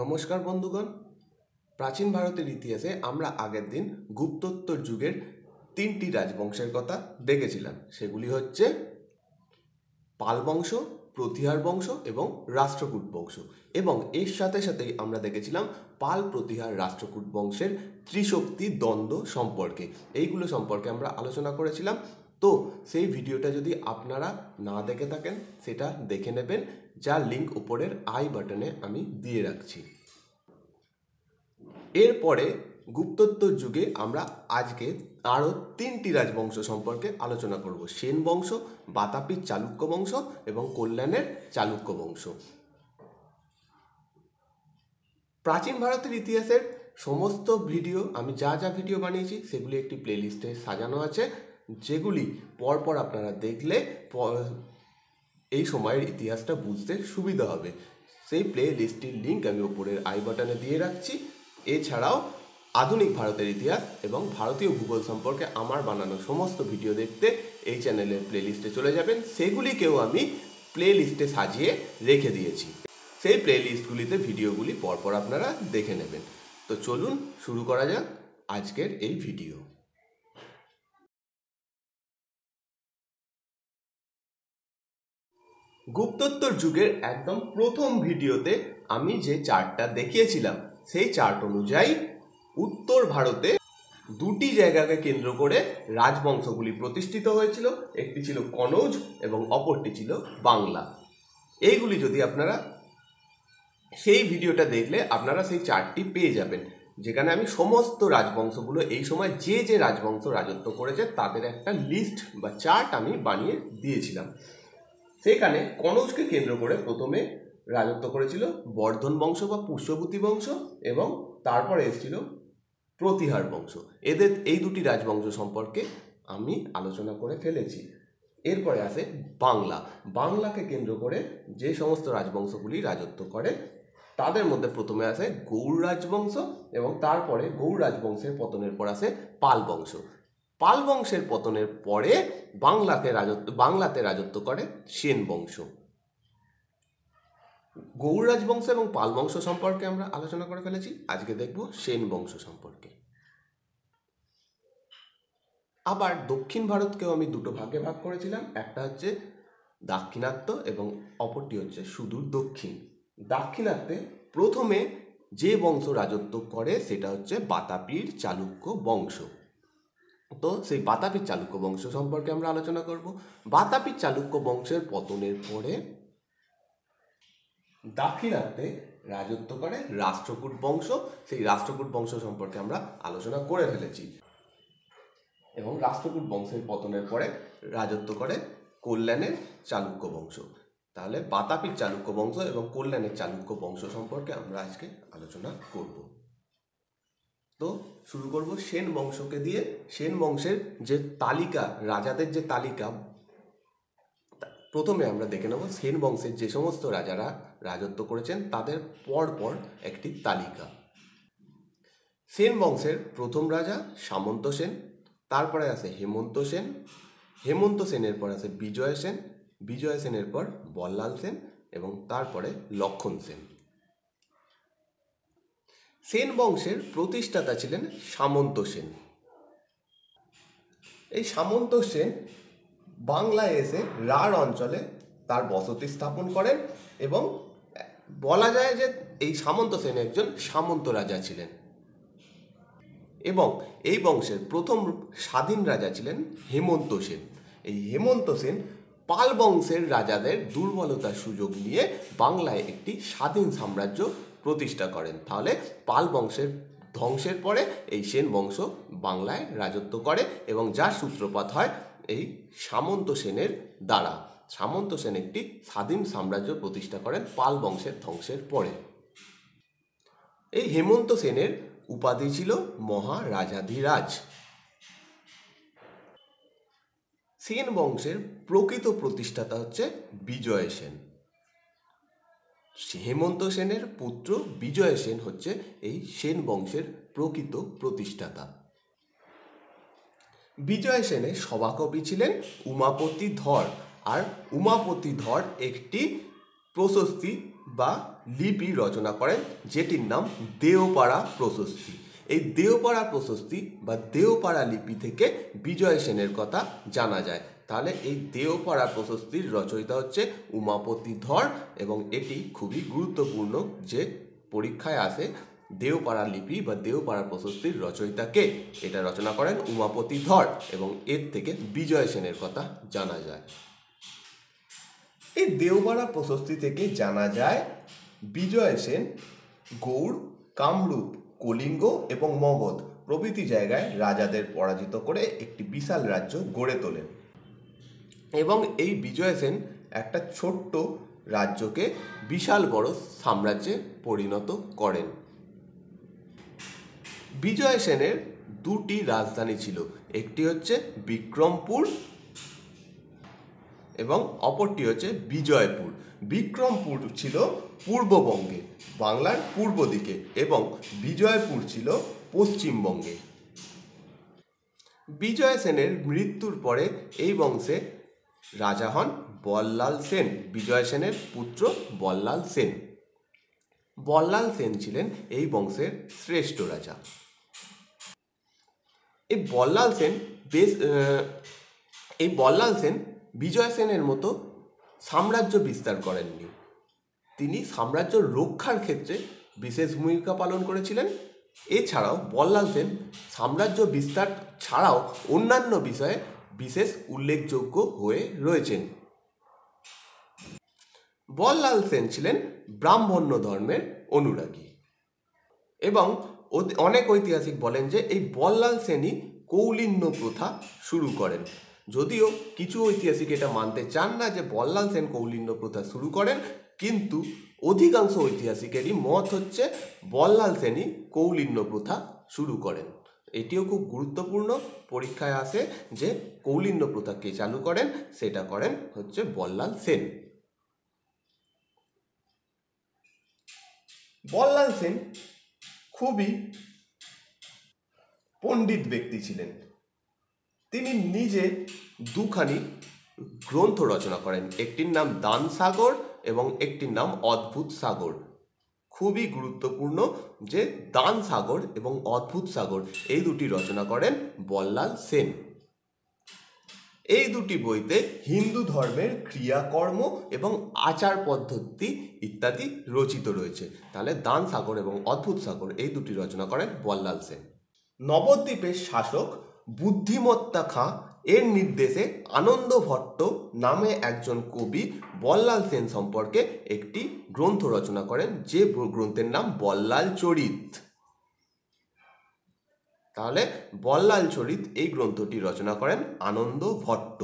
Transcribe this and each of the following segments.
নমস্কার বন্ধুগণ প্রাচীন ভারতের ইতিহাসে আমরা আগের দিন গুপ্তোত্তর যুগের তিনটি রাজবংশের কথা দেখেছিলাম সেগুলি হচ্ছে পাল বংশ প্রতিহার বংশ এবং রাষ্ট্রকূট বংশ এবং এর সাথে সাথেই আমরা দেখেছিলাম পাল প্রতিহার রাষ্ট্রকূট বংশের ত্রিশক্তি দ্বন্দ্ব সম্পর্কে এইগুলো সম্পর্কে আমরা আলোচনা করেছিলাম তো সেই ভিডিওটা যদি আপনারা না দেখে থাকেন সেটা দেখে নেবেন যা লিঙ্ক উপরের আই বাটনে আমি দিয়ে রাখছি এরপরে গুপ্তোত্তর যুগে আমরা আজকে আরও তিনটি রাজবংশ সম্পর্কে আলোচনা করব সেন বংশ বাতাপির চালুক্য বংশ এবং কল্যাণের চালুক্য বংশ প্রাচীন ভারতের ইতিহাসের সমস্ত ভিডিও আমি যা যা ভিডিও বানিয়েছি সেগুলি একটি প্লেলিস্টে সাজানো আছে যেগুলি পরপর আপনারা দেখলে এই সময়ের ইতিহাসটা বুঝতে সুবিধা হবে সেই প্লে লিস্টটির লিঙ্ক আমি ওপরের আই বাটনে দিয়ে রাখছি এছাড়াও আধুনিক ভারতের ইতিহাস এবং ভারতীয় ভূগোল সম্পর্কে আমার বানানো সমস্ত ভিডিও দেখতে এই চ্যানেলের প্লেলিস্টে চলে যাবেন সেগুলিকেও আমি প্লেলিস্টে সাজিয়ে রেখে দিয়েছি সেই প্লে লিস্টগুলিতে ভিডিওগুলি পরপর আপনারা দেখে নেবেন তো চলুন শুরু করা যাক আজকের এই ভিডিও গুপ্তোত্তর যুগের একদম প্রথম ভিডিওতে আমি যে চার্টটা দেখিয়েছিলাম সেই চার্ট অনুযায়ী উত্তর ভারতে দুটি জায়গাকে কেন্দ্র করে রাজবংশগুলি প্রতিষ্ঠিত হয়েছিল একটি ছিল কনৌজ এবং অপরটি ছিল বাংলা এইগুলি যদি আপনারা সেই ভিডিওটা দেখলে আপনারা সেই চার্টটি পেয়ে যাবেন যেখানে আমি সমস্ত রাজবংশগুলো এই সময় যে যে রাজবংশ রাজত্ব করেছে তাদের একটা লিস্ট বা চার্ট আমি বানিয়ে দিয়েছিলাম সেখানে কনৌজকে কেন্দ্র করে প্রথমে রাজত্ব করেছিল বর্ধন বংশ বা পুষ্যভূতি বংশ এবং তারপরে এসেছিল প্রতিহার বংশ এদের এই দুটি রাজবংশ সম্পর্কে আমি আলোচনা করে ফেলেছি এরপরে আসে বাংলা বাংলাকে কেন্দ্র করে যে সমস্ত রাজবংশগুলি রাজত্ব করে তাদের মধ্যে প্রথমে আসে গৌড় রাজবংশ এবং তারপরে গৌড় রাজবংশের পতনের পর আসে পাল বংশ পাল বংশের পতনের পরে বাংলাতে রাজত্ব বাংলাতে রাজত্ব করে সেন বংশ গৌর রাজবংশ এবং পাল বংশ সম্পর্কে আমরা আলোচনা করে ফেলেছি আজকে দেখব সেন বংশ সম্পর্কে আবার দক্ষিণ ভারতকেও আমি দুটো ভাগে ভাগ করেছিলাম একটা হচ্ছে দাক্ষিণাত্য এবং অপরটি হচ্ছে সুদূর দক্ষিণ দাক্ষিণাত্যে প্রথমে যে বংশ রাজত্ব করে সেটা হচ্ছে বাতাপির চালুক্য বংশ তো সেই বাতাপি চালুক্য বংশ সম্পর্কে আমরা আলোচনা করব বাতাপি চালুক্য বংশের পতনের পরে দাক্ষিণাত্যে রাজত্ব করে রাষ্ট্রকূট বংশ সেই রাষ্ট্রকূট বংশ সম্পর্কে আমরা আলোচনা করে ফেলেছি এবং রাষ্ট্রকূট বংশের পতনের পরে রাজত্ব করে কল্যাণের চালুক্য বংশ তাহলে বাতাপির চালুক্য বংশ এবং কল্যাণের চালুক্য বংশ সম্পর্কে আমরা আজকে আলোচনা করবো তো শুরু করব সেন বংশকে দিয়ে সেন বংশের যে তালিকা রাজাদের যে তালিকা প্রথমে আমরা দেখে নেব সেন বংশের যে সমস্ত রাজারা রাজত্ব করেছেন তাদের পর পর একটি তালিকা সেন বংশের প্রথম রাজা সামন্ত সেন তারপরে আছে হেমন্ত সেন হেমন্ত সেনের পর আছে বিজয় সেন বিজয় সেনের পর বল্লাল সেন এবং তারপরে লক্ষণ সেন সেন বংশের প্রতিষ্ঠাতা ছিলেন সামন্ত সেন এই সামন্ত সেন বাংলায় এসে রাঢ় অঞ্চলে তার বসতি স্থাপন করেন এবং বলা যায় যে এই সামন্ত সেন একজন সামন্ত রাজা ছিলেন এবং এই বংশের প্রথম স্বাধীন রাজা ছিলেন হেমন্ত সেন এই হেমন্ত সেন পাল বংশের রাজাদের দুর্বলতার সুযোগ নিয়ে বাংলায় একটি স্বাধীন সাম্রাজ্য প্রতিষ্ঠা করেন তাহলে পাল বংশের ধ্বংসের পরে এই সেন বংশ বাংলায় রাজত্ব করে এবং যার সূত্রপাত হয় এই সামন্ত সেনের দ্বারা সামন্ত সেন একটি স্বাধীন সাম্রাজ্য প্রতিষ্ঠা করেন পাল বংশের ধ্বংসের পরে এই হেমন্ত সেনের উপাধি ছিল মহারাজাধিরাজ সেন বংশের প্রকৃত প্রতিষ্ঠাতা হচ্ছে বিজয় সেন হেমন্ত সেনের পুত্র বিজয় সেন হচ্ছে এই সেন বংশের প্রকৃত প্রতিষ্ঠাতা বিজয় সেনের সভাকবি ছিলেন উমাপতি ধর আর উমাপতি ধর একটি প্রশস্তি বা লিপি রচনা করেন যেটির নাম দেওপাড়া প্রশস্তি এই দেওপাড়া প্রশস্তি বা দেওপাড়া লিপি থেকে বিজয় সেনের কথা জানা যায় তাহলে এই দেওপাড়া প্রশস্তির রচয়িতা হচ্ছে উমাপতি ধর এবং এটি খুবই গুরুত্বপূর্ণ যে পরীক্ষায় আসে দেওপাড়া লিপি বা দেওপাড়া প্রশস্তির রচয়িতাকে এটা রচনা করেন উমাপতি ধর এবং এর থেকে বিজয় সেনের কথা জানা যায় এই দেওপাড়া প্রশস্তি থেকে জানা যায় বিজয় সেন গৌড় কামরূপ কলিঙ্গ এবং মগধ প্রভৃতি জায়গায় রাজাদের পরাজিত করে একটি বিশাল রাজ্য গড়ে তোলেন এবং এই বিজয় সেন একটা ছোট্ট রাজ্যকে বিশাল বড় সাম্রাজ্যে পরিণত করেন বিজয় সেনের দুটি রাজধানী ছিল একটি হচ্ছে বিক্রমপুর এবং অপরটি হচ্ছে বিজয়পুর বিক্রমপুর ছিল পূর্ববঙ্গে বাংলার পূর্ব দিকে এবং বিজয়পুর ছিল পশ্চিমবঙ্গে বিজয় সেনের মৃত্যুর পরে এই বংশে রাজা হন বললাল সেন বিজয় সেনের পুত্র বল্লাল সেন বল্লাল সেন ছিলেন এই বংশের শ্রেষ্ঠ রাজা এই বল্লাল সেন বেশ এই বল্লাল সেন বিজয় সেনের মতো সাম্রাজ্য বিস্তার করেননি তিনি সাম্রাজ্য রক্ষার ক্ষেত্রে বিশেষ ভূমিকা পালন করেছিলেন এছাড়াও বল্লাল সেন সাম্রাজ্য বিস্তার ছাড়াও অন্যান্য বিষয়ে বিশেষ উল্লেখযোগ্য হয়ে রয়েছেন বললাল সেন ছিলেন ব্রাহ্মণ্য ধর্মের অনুরাগী এবং অনেক ঐতিহাসিক বলেন যে এই বললাল সেনই কৌলিন্য প্রথা শুরু করেন যদিও কিছু ঐতিহাসিক এটা মানতে চান না যে বল্লাল সেন কৌলিন্য প্রথা শুরু করেন কিন্তু অধিকাংশ ঐতিহাসিকেরই মত হচ্ছে বল্লাল সেনই কৌলিন্য প্রথা শুরু করেন এটিও খুব গুরুত্বপূর্ণ পরীক্ষায় আসে যে কৌলিন্য কে চালু করেন সেটা করেন হচ্ছে বল্লাল সেন বল্লাল সেন খুবই পণ্ডিত ব্যক্তি ছিলেন তিনি নিজে দুখানি গ্রন্থ রচনা করেন একটির নাম দান সাগর এবং একটির নাম অদ্ভুত সাগর খুবই গুরুত্বপূর্ণ যে দান সাগর এবং অদ্ভুত সাগর এই দুটি রচনা করেন বল্লাল সেন এই দুটি বইতে হিন্দু ধর্মের ক্রিয়াকর্ম এবং আচার পদ্ধতি ইত্যাদি রচিত রয়েছে তাহলে দান সাগর এবং অদ্ভুত সাগর এই দুটি রচনা করেন বল্লাল সেন নবদ্বীপের শাসক বুদ্ধিমত্তা খাঁ এর নির্দেশে আনন্দ ভট্ট নামে একজন কবি বল্লাল সেন সম্পর্কে একটি গ্রন্থ রচনা করেন যে গ্রন্থের নাম বল্লাল চরিত তাহলে বল্লাল চরিত এই গ্রন্থটি রচনা করেন আনন্দ ভট্ট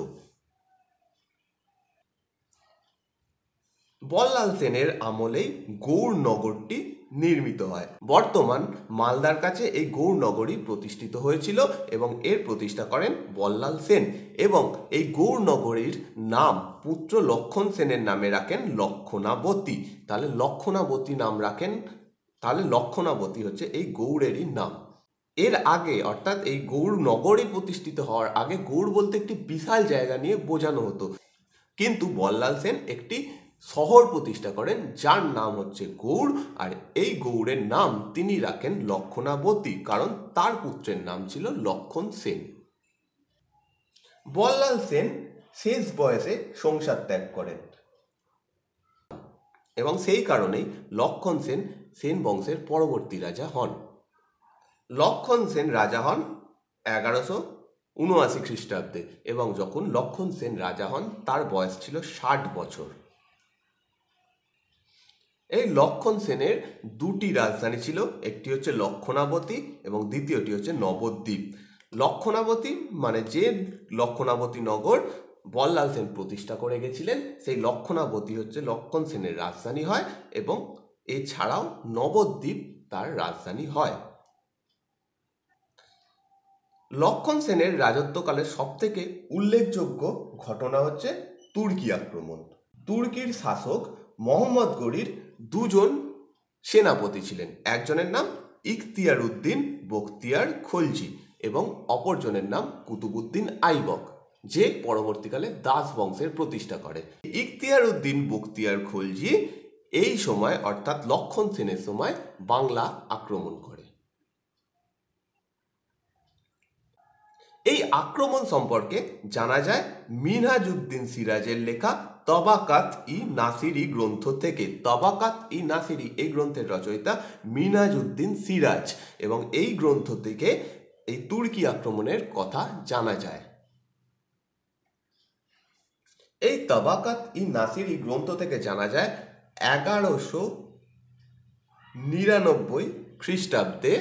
বল্লাল সেনের আমলেই গৌর নগরটি নির্মিত হয় বর্তমান মালদার কাছে এই গৌরনগরী প্রতিষ্ঠিত হয়েছিল এবং এর প্রতিষ্ঠা করেন বল্লাল সেন এবং এই গৌরনগরীর নাম পুত্র লক্ষণ সেনের নামে রাখেন লক্ষণাবতী তাহলে লক্ষণাবতী নাম রাখেন তাহলে লক্ষণাবতী হচ্ছে এই গৌড়েরই নাম এর আগে অর্থাৎ এই গৌড় নগরী প্রতিষ্ঠিত হওয়ার আগে গৌড় বলতে একটি বিশাল জায়গা নিয়ে বোঝানো হতো কিন্তু বল্লাল সেন একটি শহর প্রতিষ্ঠা করেন যার নাম হচ্ছে গৌড় আর এই গৌড়ের নাম তিনি রাখেন লক্ষণাবতী কারণ তার পুত্রের নাম ছিল লক্ষণ সেন বল্লাল সেন শেষ বয়সে সংসার ত্যাগ করেন এবং সেই কারণেই লক্ষণ সেন সেন বংশের পরবর্তী রাজা হন লক্ষণ সেন রাজা হন এগারোশো উনআশি খ্রিস্টাব্দে এবং যখন লক্ষণ সেন রাজা হন তার বয়স ছিল ষাট বছর এই লক্ষণ সেনের দুটি রাজধানী ছিল একটি হচ্ছে লক্ষণাবতী এবং দ্বিতীয়টি হচ্ছে নবদ্বীপ লক্ষণাবতী মানে যে লক্ষণাবতী নগর বল্লাল সেন প্রতিষ্ঠা করে গেছিলেন সেই লক্ষণাবতী হচ্ছে লক্ষণ সেনের রাজধানী হয় এবং এছাড়াও নবদ্বীপ তার রাজধানী হয় লক্ষণ সেনের রাজত্বকালের সবথেকে উল্লেখযোগ্য ঘটনা হচ্ছে তুর্কি আক্রমণ তুর্কির শাসক মোহাম্মদ গড়ির দুজন সেনাপতি ছিলেন একজনের নাম ইখতিয়ার উদ্দিন বখতিয়ার খলজি এবং অপরজনের নাম কুতুবুদ্দিন আইবক যে পরবর্তীকালে দাস বংশের প্রতিষ্ঠা করে ইখতিয়ার উদ্দিন বখতিয়ার খলজি এই সময় অর্থাৎ লক্ষণ সেনের সময় বাংলা আক্রমণ করে এই আক্রমণ সম্পর্কে জানা যায় উদ্দিন সিরাজের লেখা তবাকাত ই নাসিরি গ্রন্থ থেকে তবাকাত ই নাসিরি এই গ্রন্থের রচয়িতা মিনাজউদ্দিন সিরাজ এবং এই গ্রন্থ থেকে এই তুর্কি আক্রমণের কথা জানা যায় এই তবাকাত ই নাসিরি গ্রন্থ থেকে জানা যায় এগারোশো নিরানব্বই খ্রিস্টাব্দে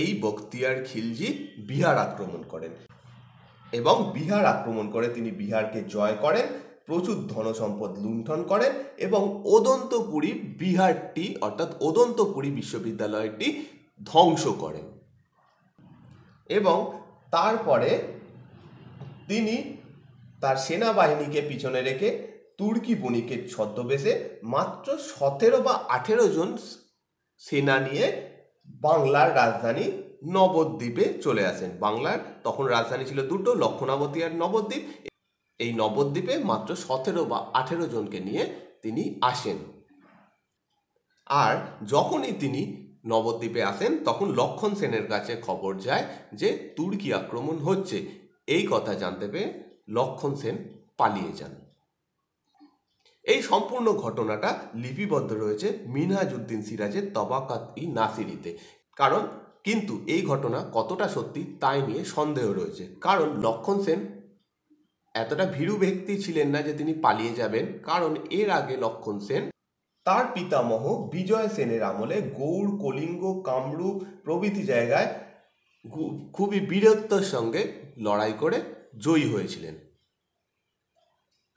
এই বক্তিয়ার খিলজি বিহার আক্রমণ করেন এবং বিহার আক্রমণ করে তিনি বিহারকে জয় করেন প্রচুর ধনসম্পদ লুণ্ঠন করেন এবং ওদন্তপুরী বিহারটি অর্থাৎ ওদন্তপুরী বিশ্ববিদ্যালয়টি ধ্বংস করেন এবং তারপরে তিনি তার সেনাবাহিনীকে পিছনে রেখে তুর্কি বণিকের ছদ্মবেশে মাত্র সতেরো বা আঠেরো জন সেনা নিয়ে বাংলার রাজধানী নবদ্বীপে চলে আসেন বাংলার তখন রাজধানী ছিল দুটো লক্ষণাবতী আর নবদ্বীপ এই নবদ্বীপে মাত্র সতেরো বা আঠেরো জনকে নিয়ে তিনি আসেন আর যখনই তিনি নবদ্বীপে আসেন তখন লক্ষণ সেনের কাছে খবর যায় যে তুর্কি আক্রমণ হচ্ছে এই কথা জানতে পেয়ে লক্ষণ সেন পালিয়ে যান এই সম্পূর্ণ ঘটনাটা লিপিবদ্ধ রয়েছে উদ্দিন সিরাজের তবাকাত ই নাসিরিতে কারণ কিন্তু এই ঘটনা কতটা সত্যি তাই নিয়ে সন্দেহ রয়েছে কারণ লক্ষণ সেন এতটা ভীরু ব্যক্তি ছিলেন না যে তিনি পালিয়ে যাবেন কারণ এর আগে লক্ষণ সেন তার পিতামহ বিজয় সেনের আমলে গৌড় কলিঙ্গ কামরূপ প্রভৃতি জায়গায় খুবই বীরত্বর সঙ্গে লড়াই করে জয়ী হয়েছিলেন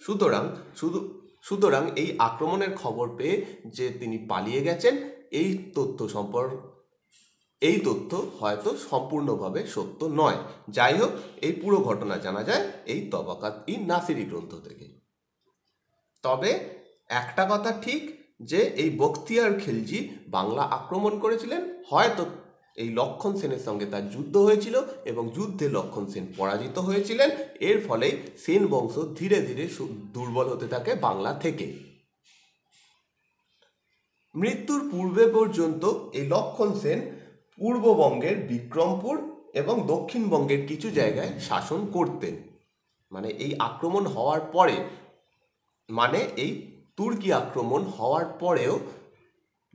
সুতরাং শুধু সুতরাং এই আক্রমণের খবর পেয়ে যে তিনি পালিয়ে গেছেন এই তথ্য সম্পর্ক এই তথ্য হয়তো সম্পূর্ণভাবে সত্য নয় যাই হোক এই পুরো ঘটনা জানা যায় এই তবাকাত ই নাসিরি গ্রন্থ থেকে তবে একটা কথা ঠিক যে এই বখতিয়ার খিলজি বাংলা আক্রমণ করেছিলেন হয়তো এই লক্ষণ সেনের সঙ্গে তার যুদ্ধ হয়েছিল এবং যুদ্ধে লক্ষণ সেন পরাজিত হয়েছিলেন এর ফলেই সেন বংশ ধীরে ধীরে দুর্বল হতে থাকে বাংলা থেকে মৃত্যুর পূর্বে পর্যন্ত এই লক্ষণ সেন পূর্ববঙ্গের বিক্রমপুর এবং দক্ষিণবঙ্গের কিছু জায়গায় শাসন করতেন মানে এই আক্রমণ হওয়ার পরে মানে এই তুর্কি আক্রমণ হওয়ার পরেও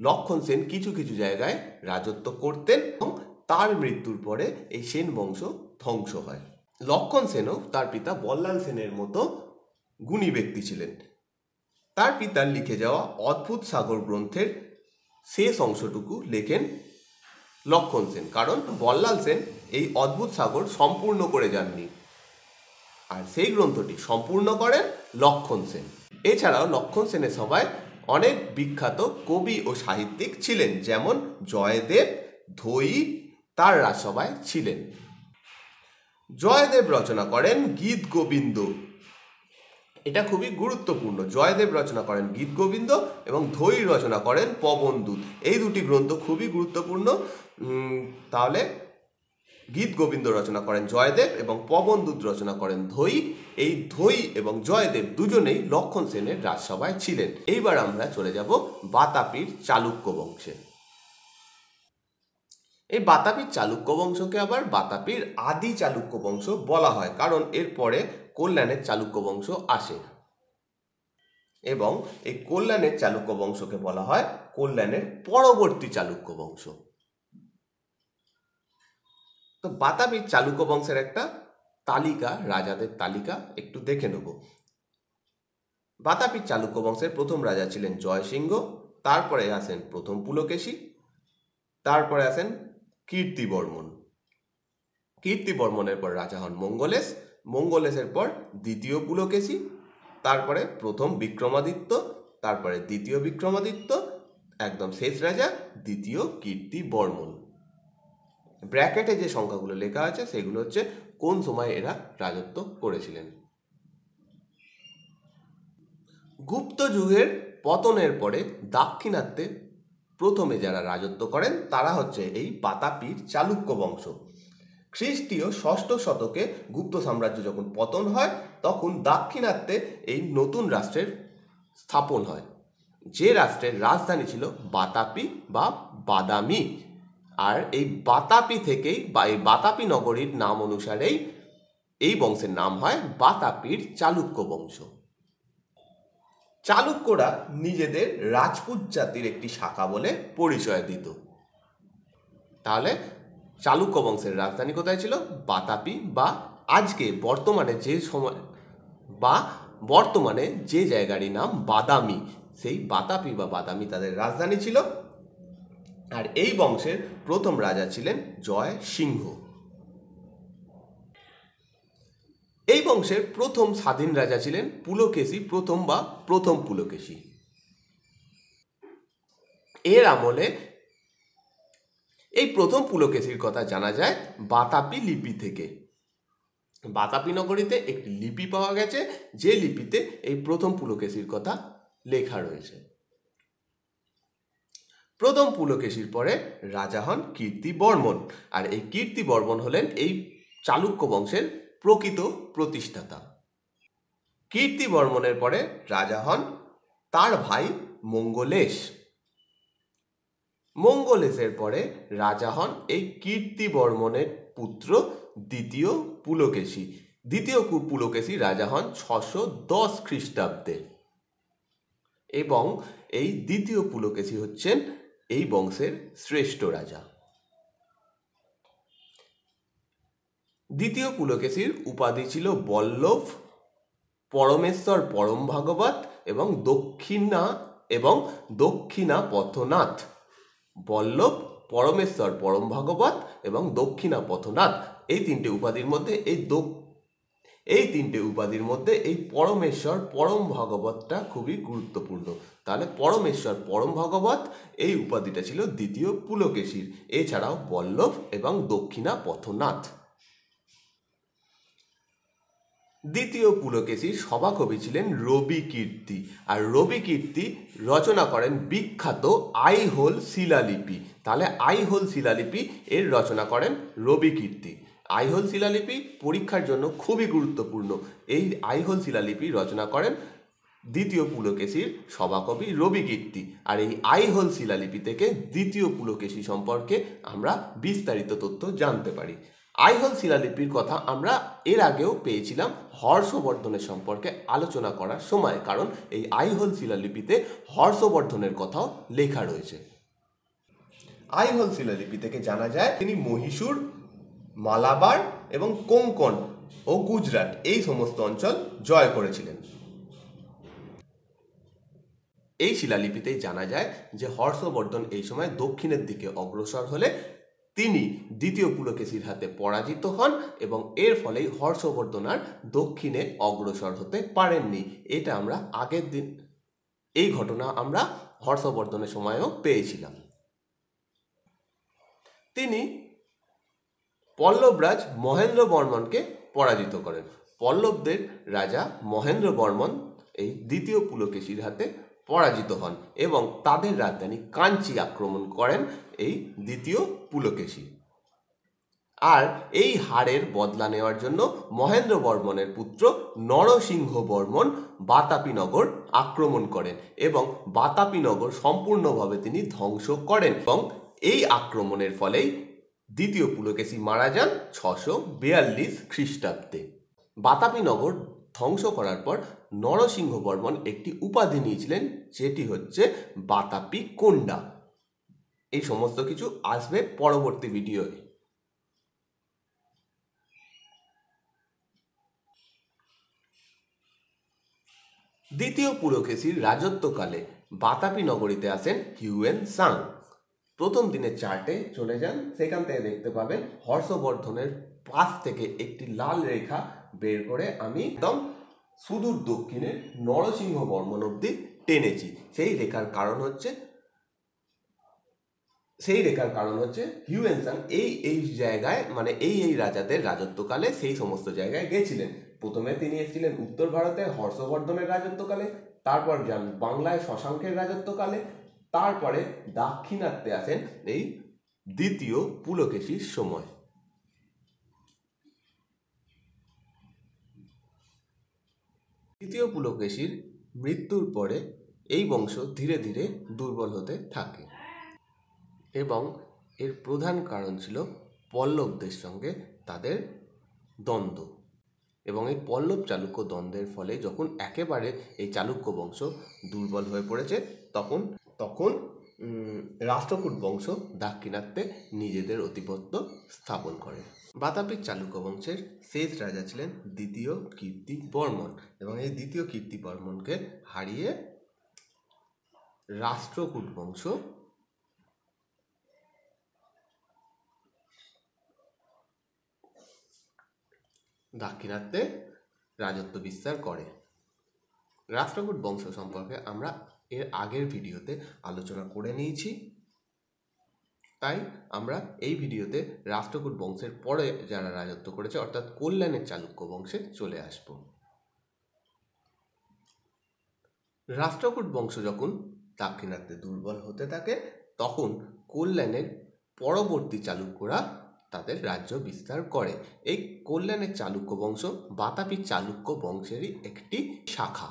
লক্ষণ সেন কিছু কিছু জায়গায় রাজত্ব করতেন এবং তার মৃত্যুর পরে এই সেন বংশ ধ্বংস হয় লক্ষণ সেনও তার পিতা বল্লাল সেনের মতো গুণী ব্যক্তি ছিলেন তার পিতার লিখে যাওয়া অদ্ভুত সাগর গ্রন্থের শেষ অংশটুকু লেখেন লক্ষণ সেন কারণ বল্লাল সেন এই অদ্ভুত সাগর সম্পূর্ণ করে যাননি আর সেই গ্রন্থটি সম্পূর্ণ করেন লক্ষণ সেন এছাড়াও লক্ষণ সেনের সভায় অনেক বিখ্যাত কবি ও সাহিত্যিক ছিলেন যেমন জয়দেব ধৈ তার রাজসভায় ছিলেন জয়দেব রচনা করেন গীত গোবিন্দ এটা খুবই গুরুত্বপূর্ণ জয়দেব রচনা করেন গীত গোবিন্দ এবং ধৈ রচনা করেন পবনদূত এই দুটি গ্রন্থ খুবই গুরুত্বপূর্ণ তাহলে গীত গোবিন্দ রচনা করেন জয়দেব এবং পবনদূত রচনা করেন ধৈ এই ধৈ এবং জয়দেব দুজনেই লক্ষণ সেনের রাজসভায় ছিলেন এইবার আমরা চলে যাব বাতাপির চালুক্য বংশে এই বাতাপির চালুক্য বংশকে আবার বাতাপির আদি চালুক্য বংশ বলা হয় কারণ এরপরে কল্যাণের চালুক্য বংশ আসে এবং এই কল্যাণের চালুক্য বংশকে বলা হয় কল্যাণের পরবর্তী চালুক্য বংশ তো বাতাবি চালুক্য বংশের একটা তালিকা রাজাদের তালিকা একটু দেখে নেব বাতাবি চালুক্য বংশের প্রথম রাজা ছিলেন জয়সিংহ তারপরে আসেন প্রথম পুলকেশী তারপরে আসেন কীর্তিবর্মন কীর্তিবর্মনের পর রাজা হন মঙ্গলেশ মঙ্গলেশের পর দ্বিতীয় পুলকেশী তারপরে প্রথম বিক্রমাদিত্য তারপরে দ্বিতীয় বিক্রমাদিত্য একদম শেষ রাজা দ্বিতীয় কীর্তি বর্মন ব্র্যাকেটে যে সংখ্যাগুলো লেখা আছে সেগুলো হচ্ছে কোন সময় এরা রাজত্ব করেছিলেন গুপ্ত যুগের পতনের পরে দাক্ষিণাত্যে প্রথমে যারা রাজত্ব করেন তারা হচ্ছে এই পাতাপির চালুক্য বংশ খ্রিস্টীয় ষষ্ঠ শতকে গুপ্ত সাম্রাজ্য যখন পতন হয় তখন দাক্ষিণাত্যে এই নতুন রাষ্ট্রের স্থাপন হয় যে রাষ্ট্রের রাজধানী ছিল বাতাপি বা বাদামি আর এই বাতাপি থেকেই বা এই বাতাপি নগরীর নাম অনুসারেই এই বংশের নাম হয় বাতাপির চালুক্য বংশ চালুক্যরা নিজেদের রাজপুত জাতির একটি শাখা বলে পরিচয় দিত তাহলে চালুক্য বংশের রাজধানী কোথায় ছিল বাতাপি বা আজকে বর্তমানে যে সময় বা বর্তমানে যে জায়গারই নাম বাদামি সেই বাতাপি বা বাদামি তাদের রাজধানী ছিল আর এই বংশের প্রথম রাজা ছিলেন জয় সিংহ এই বংশের প্রথম স্বাধীন রাজা ছিলেন পুলকেশী প্রথম বা প্রথম পুলকেশী এর আমলে এই প্রথম পুলকেশীর কথা জানা যায় বাতাপি লিপি থেকে বাতাপি নগরীতে একটি লিপি পাওয়া গেছে যে লিপিতে এই প্রথম পুলকেশীর কথা লেখা রয়েছে প্রথম পুলকেশীর পরে রাজা হন কীর্তি বর্মন আর এই কীর্তি বর্মন হলেন এই চালুক্য বংশের প্রকৃত প্রতিষ্ঠাতা কীর্তি বর্মনের পরে রাজা হন তার ভাই মঙ্গলেশ মঙ্গলেশের পরে রাজা হন এই বর্মনের পুত্র দ্বিতীয় পুলকেশী দ্বিতীয় পুলকেশী রাজা হন ছশো দশ খ্রিস্টাব্দে এবং এই দ্বিতীয় পুলকেশী হচ্ছেন এই বংশের শ্রেষ্ঠ রাজা দ্বিতীয় পুলকেশীর উপাধি ছিল বল্লভ পরমেশ্বর পরম ভাগবত এবং দক্ষিণা এবং দক্ষিণা পথনাথ বল্লভ পরমেশ্বর পরম ভাগবত এবং দক্ষিণা পথনাথ এই তিনটে উপাধির মধ্যে এই এই তিনটে উপাধির মধ্যে এই পরমেশ্বর পরম ভগবতটা খুবই গুরুত্বপূর্ণ তাহলে পরমেশ্বর পরম ভগবত এই উপাধিটা ছিল দ্বিতীয় পুলকেশীর এছাড়াও বল্লভ এবং দক্ষিণা পথনাথ দ্বিতীয় পুলকেশীর সভাকবি ছিলেন রবি কীর্তি আর রবি কীর্তি রচনা করেন বিখ্যাত আইহোল শিলালিপি তাহলে আইহোল শিলালিপি এর রচনা করেন রবি কীর্তি আইহোল শিলালিপি পরীক্ষার জন্য খুবই গুরুত্বপূর্ণ এই আইহোল শিলালিপি রচনা করেন দ্বিতীয় পুলকেশীর সভাকবি রবি কীর্তি আর এই আইহোল শিলালিপি থেকে দ্বিতীয় পুলকেশী সম্পর্কে আমরা বিস্তারিত তথ্য জানতে পারি আইহল শিলালিপির কথা আমরা এর আগেও পেয়েছিলাম হর্ষবর্ধনের সম্পর্কে আলোচনা করার সময় কারণ এই আইহল শিলালিপিতে হর্ষবর্ধনের কথাও লেখা রয়েছে আইহল শিলালিপি থেকে জানা যায় তিনি মহীশূর মালাবার এবং কোঙ্কন ও গুজরাট এই সমস্ত অঞ্চল জয় করেছিলেন এই শিলালিপিতেই জানা যায় যে হর্ষবর্ধন এই সময় দক্ষিণের দিকে অগ্রসর হলে তিনি দ্বিতীয় পুলকেশীর হাতে পরাজিত হন এবং এর ফলেই হর্ষবর্ধনার দক্ষিণে অগ্রসর হতে পারেননি এটা আমরা আগের দিন এই ঘটনা আমরা হর্ষবর্ধনের সময়ও পেয়েছিলাম তিনি পল্লবরাজ মহেন্দ্র বর্মনকে পরাজিত করেন পল্লবদের রাজা মহেন্দ্র বর্মন এই দ্বিতীয় পুলকেশীর হাতে পরাজিত হন এবং তাদের রাজধানী কাঞ্চি আক্রমণ করেন এই দ্বিতীয় পুলকেশী আর এই হারের বদলা নেওয়ার জন্য মহেন্দ্র বর্মনের পুত্র নরসিংহ বর্মন বাতাপিনগর আক্রমণ করেন এবং বাতাপিনগর সম্পূর্ণভাবে তিনি ধ্বংস করেন এবং এই আক্রমণের ফলেই দ্বিতীয় পুলকেশী মারা যান ছশো বিয়াল্লিশ খ্রিস্টাব্দে বাতাপিনগর ধ্বংস করার পর নরসিংহ বর্মন একটি উপাধি নিয়েছিলেন যেটি হচ্ছে বাতাপি কোন্ডা এই সমস্ত কিছু আসবে পরবর্তী ভিডিওয়ে দ্বিতীয় পুরকেশির রাজত্বকালে বাতাপি নগরীতে আসেন হিউএন সাং প্রথম দিনে চার্টে চলে যান সেখান থেকে দেখতে পাবেন হর্ষবর্ধনের পাশ থেকে একটি লাল রেখা বের করে আমি একদম সুদূর দক্ষিণের নরসিংহ বর্মন অব্দি টেনেছি সেই রেখার কারণ হচ্ছে সেই রেখার কারণ হচ্ছে হিউএনসাং এই এই জায়গায় মানে এই এই রাজাদের রাজত্বকালে সেই সমস্ত জায়গায় গেছিলেন প্রথমে তিনি এসেছিলেন উত্তর ভারতে হর্ষবর্ধনের রাজত্বকালে তারপর যান বাংলায় শশাঙ্কের রাজত্বকালে তারপরে দাক্ষিণাত্যে আসেন এই দ্বিতীয় পুলকেশীর সময় তৃতীয় পুলকেশীর মৃত্যুর পরে এই বংশ ধীরে ধীরে দুর্বল হতে থাকে এবং এর প্রধান কারণ ছিল পল্লবদের সঙ্গে তাদের দ্বন্দ্ব এবং এই পল্লব চালুক্য দ্বন্দ্বের ফলে যখন একেবারে এই চালুক্য বংশ দুর্বল হয়ে পড়েছে তখন তখন রাষ্ট্রকূট বংশ দাক্ষিণাত্যে নিজেদের অধিপত্য স্থাপন করে বাতাপিক চালুক্য বংশের শেষ রাজা ছিলেন দ্বিতীয় কীর্তি বর্মন এবং এই দ্বিতীয় কীর্তি বর্মনকে হারিয়ে রাষ্ট্রকূট বংশ দাক্ষিণাত্যে রাজত্ব বিস্তার করে রাষ্ট্রকূট বংশ সম্পর্কে আমরা এর আগের ভিডিওতে আলোচনা করে নিয়েছি তাই আমরা এই ভিডিওতে রাষ্ট্রকূট বংশের পরে যারা রাজত্ব করেছে অর্থাৎ কল্যাণের চালুক্য বংশে চলে আসব রাষ্ট্রকূট বংশ যখন দাক্ষিণাত্যে দুর্বল হতে থাকে তখন কল্যাণের পরবর্তী চালুক্যরা তাদের রাজ্য বিস্তার করে এই কল্যাণের চালুক্য বংশ বাতাপি চালুক্য বংশেরই একটি শাখা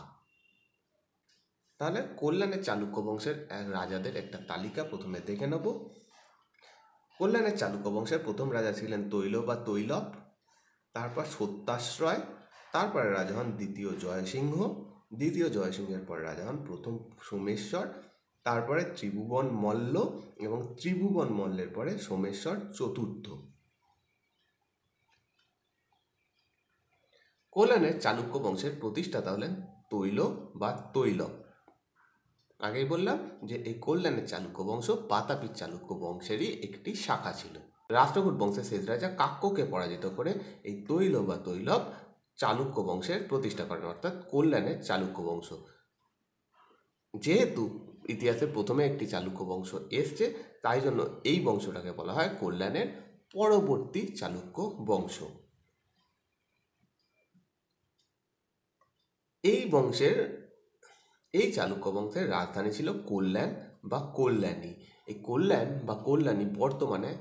তাহলে কল্যাণের চালুক্য বংশের রাজাদের একটা তালিকা প্রথমে দেখে নেব কল্যাণের চালুক্য বংশের প্রথম রাজা ছিলেন তৈল বা তৈলপ তারপর সত্যাশ্রয় তারপরে রাজা হন দ্বিতীয় জয়সিংহ দ্বিতীয় জয়সিংহের পর রাজা হন প্রথম সোমেশ্বর তারপরে ত্রিভুবন মল্ল এবং ত্রিভুবন মল্লের পরে সোমেশ্বর চতুর্থ কল্যাণের চালুক্য বংশের প্রতিষ্ঠাতা হলেন তৈল বা তৈলক আগেই বললাম যে এই কল্যাণের চালুক্য বংশ পাতাপির চালুক্য বংশেরই একটি শাখা ছিল রাষ্ট্রকূট বংশের শেষ রাজা কাক্যকে পরাজিত করে এই তৈল বা তৈলব চালুক্য বংশের প্রতিষ্ঠা করেন অর্থাৎ কল্যাণের চালুক্য বংশ যেহেতু ইতিহাসে প্রথমে একটি চালুক্য বংশ এসছে তাই জন্য এই বংশটাকে বলা হয় কল্যাণের পরবর্তী চালুক্য বংশ এই বংশের এই চালুক্য বংশের রাজধানী ছিল কল্যাণ বা কল্যাণী এই কল্যাণ বা কল্যাণী বর্তমানে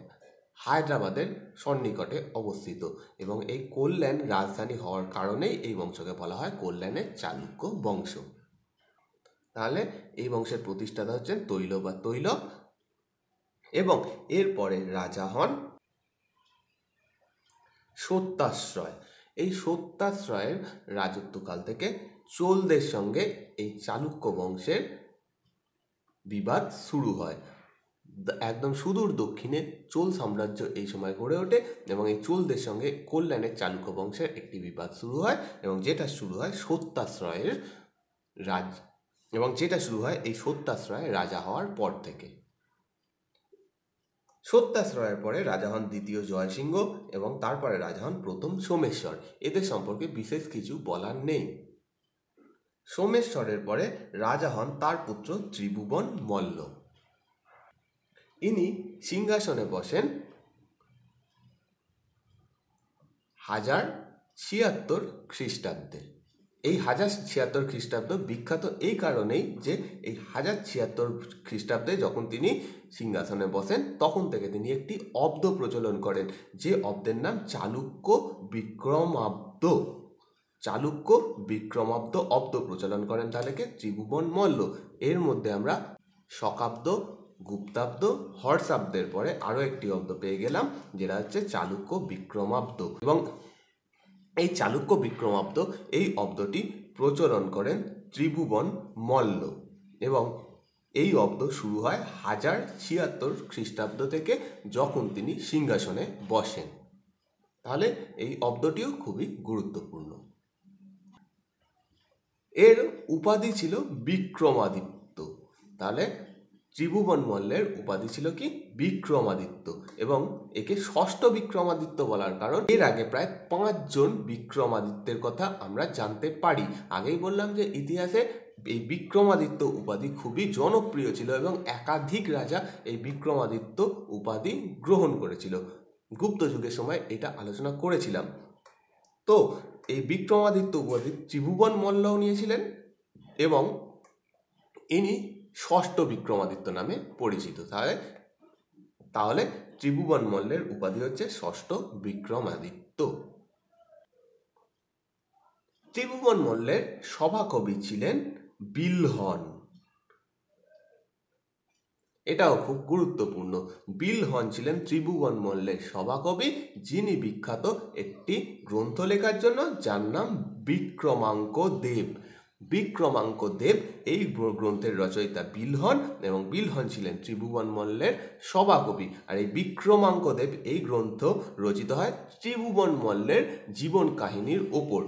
হায়দ্রাবাদের সন্নিকটে অবস্থিত এবং এই কল্যাণ রাজধানী হওয়ার কারণেই এই বংশকে বলা হয় কল্যাণের চালুক্য বংশ তাহলে এই বংশের প্রতিষ্ঠাতা হচ্ছেন তৈল বা তৈল এবং এরপরে রাজা হন সত্যাশ্রয় এই সত্যাশ্রয়ের রাজত্বকাল থেকে চোলদের সঙ্গে এই চালুক্য বংশের বিবাদ শুরু হয় একদম সুদূর দক্ষিণে চোল সাম্রাজ্য এই সময় গড়ে ওঠে এবং এই চোলদের সঙ্গে কল্যাণের চালুক্য বংশের একটি বিবাদ শুরু হয় এবং যেটা শুরু হয় সত্যাশ্রয়ের রাজ এবং যেটা শুরু হয় এই সত্যাশ্রয়ের রাজা হওয়ার পর থেকে সত্যাশ্রয়ের পরে রাজা হন দ্বিতীয় জয়সিংহ এবং তারপরে রাজা হন প্রথম সোমেশ্বর এদের সম্পর্কে বিশেষ কিছু বলার নেই সোমেশ্বরের পরে রাজা হন তার পুত্র ত্রিভুবন মল্ল ইনি সিংহাসনে বসেন হাজার ছিয়াত্তর খ্রিস্টাব্দে এই হাজার ছিয়াত্তর খ্রিস্টাব্দ বিখ্যাত এই কারণেই যে এই হাজার ছিয়াত্তর খ্রিস্টাব্দে যখন তিনি সিংহাসনে বসেন তখন থেকে তিনি একটি অব্দ প্রচলন করেন যে অব্দের নাম চালুক্য বিক্রমাব্দ চালুক্য বিক্রমাব্দ অব্দ প্রচলন করেন তাহলেকে ত্রিভুবন মল্ল এর মধ্যে আমরা শকাব্দ গুপ্তাব্দ হর্ষাব্দের পরে আরও একটি অব্দ পেয়ে গেলাম যেটা হচ্ছে চালুক্য বিক্রমাব্দ এবং এই চালুক্য বিক্রমাব্দ এই অব্দটি প্রচলন করেন ত্রিভুবন মল্ল এবং এই অব্দ শুরু হয় হাজার ছিয়াত্তর খ্রিস্টাব্দ থেকে যখন তিনি সিংহাসনে বসেন তাহলে এই অব্দটিও খুবই গুরুত্বপূর্ণ এর উপাধি ছিল বিক্রমাদিত্য তাহলে ত্রিভুবন মল্লের উপাধি ছিল কি বিক্রমাদিত্য এবং একে ষষ্ঠ বিক্রমাদিত্য বলার কারণ এর আগে প্রায় পাঁচজন বিক্রমাদিত্যের কথা আমরা জানতে পারি আগেই বললাম যে ইতিহাসে এই বিক্রমাদিত্য উপাধি খুবই জনপ্রিয় ছিল এবং একাধিক রাজা এই বিক্রমাদিত্য উপাধি গ্রহণ করেছিল গুপ্ত যুগের সময় এটা আলোচনা করেছিলাম তো এই বিক্রমাদিত্য উপাধি ত্রিভুবন মল্লও নিয়েছিলেন এবং ইনি ষষ্ঠ বিক্রমাদিত্য নামে পরিচিত তাহলে তাহলে ত্রিভুবন মল্লের উপাধি হচ্ছে ষষ্ঠ বিক্রমাদিত্য ত্রিভুবন মল্লের সভাকবি ছিলেন বিলহন এটাও খুব গুরুত্বপূর্ণ বিল হন ছিলেন ত্রিভুবন মল্লের সভাকবি যিনি বিখ্যাত একটি গ্রন্থ লেখার জন্য যার নাম বিক্রমাঙ্ক দেব বিক্রমাঙ্ক দেব এই গ্রন্থের রচয়িতা বিলহন এবং বিলহন ছিলেন ত্রিভুবন মল্লের সভাকবি আর এই বিক্রমাঙ্ক দেব এই গ্রন্থ রচিত হয় ত্রিভুবন মল্লের জীবন কাহিনীর ওপর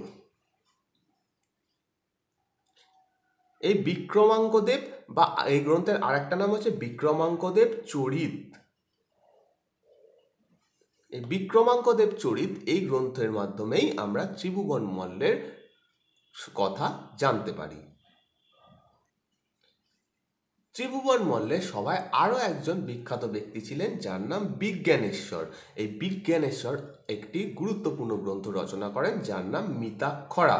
এই বিক্রমাঙ্কদেব বা এই গ্রন্থের আর একটা নাম হচ্ছে বিক্রমাঙ্কদেব চরিত এই বিক্রমাঙ্কদেব চরিত এই গ্রন্থের মাধ্যমেই আমরা ত্রিভুবন মল্লের কথা জানতে পারি ত্রিভুবন মল্লে সবাই আরও একজন বিখ্যাত ব্যক্তি ছিলেন যার নাম বিজ্ঞানেশ্বর এই বিজ্ঞানেশ্বর একটি গুরুত্বপূর্ণ গ্রন্থ রচনা করেন যার নাম মিতাক্ষরা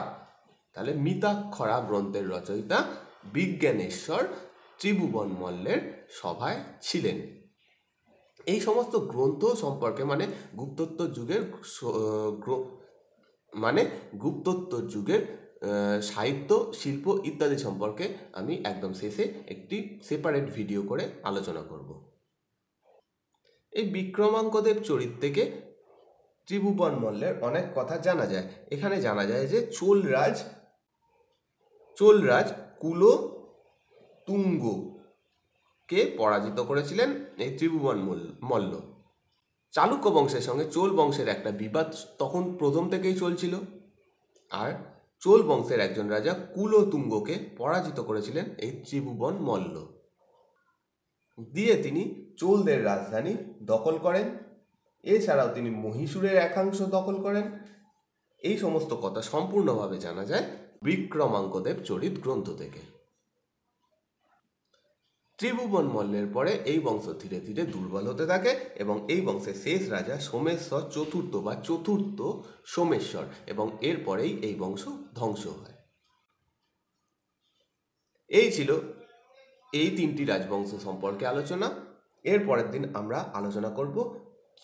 তাহলে মিতাক্ষরা গ্রন্থের রচয়িতা বিজ্ঞানেশ্বর ত্রিভুবন মল্লের সভায় ছিলেন এই সমস্ত গ্রন্থ সম্পর্কে মানে গুপ্তত্ব যুগের মানে গুপ্তত্ব যুগের সাহিত্য শিল্প ইত্যাদি সম্পর্কে আমি একদম শেষে একটি সেপারেট ভিডিও করে আলোচনা করব এই বিক্রমাঙ্কদেব চরিত্রকে ত্রিভুবন মল্লের অনেক কথা জানা যায় এখানে জানা যায় যে চোলরাজ চোলরাজ কুলো তুঙ্গকে পরাজিত করেছিলেন এই ত্রিভুবন মল্ল চালুক্য বংশের সঙ্গে চোল বংশের একটা বিবাদ তখন প্রথম থেকেই চলছিল আর চোল বংশের একজন রাজা তুঙ্গকে পরাজিত করেছিলেন এই ত্রিভুবন মল্ল দিয়ে তিনি চোলদের রাজধানী দখল করেন এছাড়াও তিনি মহীশূরের একাংশ দখল করেন এই সমস্ত কথা সম্পূর্ণভাবে জানা যায় বিক্রমাঙ্কদেব চরিত গ্রন্থ থেকে ত্রিভুবন মল্লের পরে এই বংশ ধীরে ধীরে দুর্বল হতে থাকে এবং এই বংশের শেষ রাজা সোমেশ্বর চতুর্থ বা চতুর্থ সোমেশ্বর এবং এরপরেই এই বংশ ধ্বংস হয় এই ছিল এই তিনটি রাজবংশ সম্পর্কে আলোচনা এর পরের দিন আমরা আলোচনা করব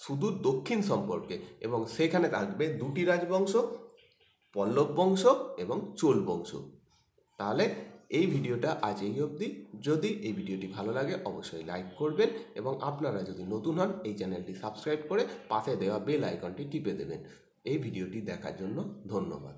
শুধু দক্ষিণ সম্পর্কে এবং সেখানে থাকবে দুটি রাজবংশ পল্লব বংশ এবং চোল বংশ তাহলে এই ভিডিওটা আজ এই অবধি যদি এই ভিডিওটি ভালো লাগে অবশ্যই লাইক করবেন এবং আপনারা যদি নতুন হন এই চ্যানেলটি সাবস্ক্রাইব করে পাশে দেওয়া বেল আইকনটি টিপে দেবেন এই ভিডিওটি দেখার জন্য ধন্যবাদ